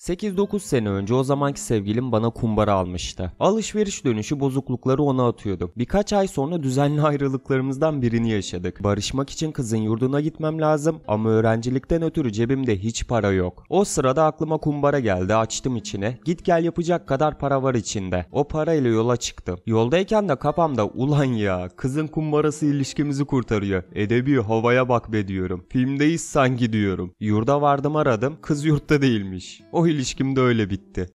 8-9 sene önce o zamanki sevgilim bana kumbara almıştı. Alışveriş dönüşü bozuklukları ona atıyorduk. Birkaç ay sonra düzenli ayrılıklarımızdan birini yaşadık. Barışmak için kızın yurduna gitmem lazım ama öğrencilikten ötürü cebimde hiç para yok. O sırada aklıma kumbara geldi açtım içine. Git gel yapacak kadar para var içinde. O parayla yola çıktım. Yoldayken de kafamda ulan ya kızın kumbarası ilişkimizi kurtarıyor. Edebi havaya bak be diyorum. Filmdeyiz sanki diyorum. Yurda vardım aradım kız yurtta değilmiş. O ilişkim de öyle bitti.